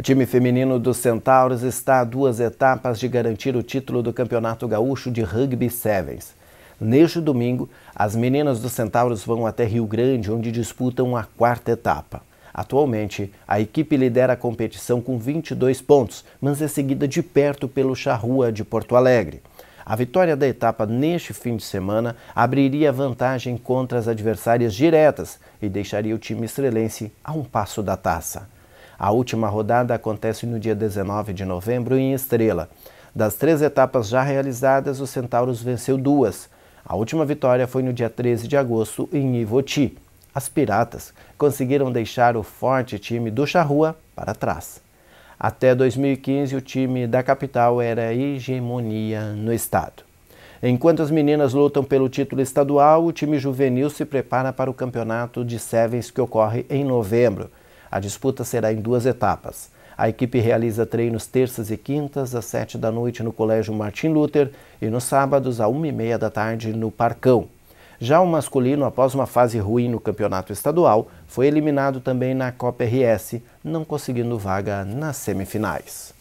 O time feminino dos Centauros está a duas etapas de garantir o título do Campeonato Gaúcho de Rugby Sevens. Neste domingo, as meninas dos Centauros vão até Rio Grande, onde disputam a quarta etapa. Atualmente, a equipe lidera a competição com 22 pontos, mas é seguida de perto pelo Charrua de Porto Alegre. A vitória da etapa neste fim de semana abriria vantagem contra as adversárias diretas e deixaria o time estrelense a um passo da taça. A última rodada acontece no dia 19 de novembro em Estrela. Das três etapas já realizadas, o Centauros venceu duas. A última vitória foi no dia 13 de agosto em Ivoti. As Piratas conseguiram deixar o forte time do Charrua para trás. Até 2015, o time da capital era hegemonia no estado. Enquanto as meninas lutam pelo título estadual, o time juvenil se prepara para o campeonato de Sevens que ocorre em novembro. A disputa será em duas etapas. A equipe realiza treinos terças e quintas, às sete da noite no Colégio Martin Luther e nos sábados, à uma e meia da tarde, no Parcão. Já o masculino, após uma fase ruim no campeonato estadual, foi eliminado também na Copa RS, não conseguindo vaga nas semifinais.